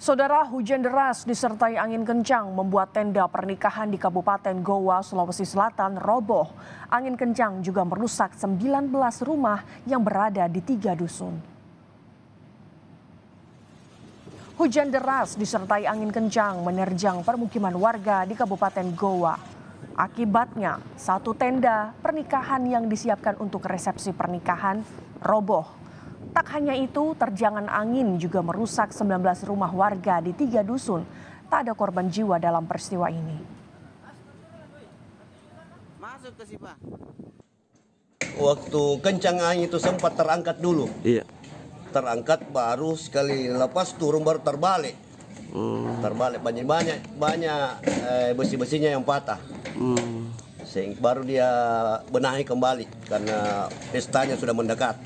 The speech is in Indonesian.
Saudara, hujan deras disertai angin kencang membuat tenda pernikahan di Kabupaten Goa, Sulawesi Selatan roboh. Angin kencang juga merusak 19 rumah yang berada di tiga dusun. Hujan deras disertai angin kencang menerjang permukiman warga di Kabupaten Goa. Akibatnya, satu tenda pernikahan yang disiapkan untuk resepsi pernikahan roboh. Tak hanya itu, terjangan angin juga merusak 19 rumah warga di tiga dusun. Tak ada korban jiwa dalam peristiwa ini. Masuk ke Sipa. Waktu kencang angin itu sempat terangkat dulu. Iya. Terangkat baru sekali lepas turun baru terbalik. Hmm. Terbalik banyak banyak banyak eh, besi-besinya yang patah. Hmm. Sehingga baru dia benahi kembali karena pestanya sudah mendekat.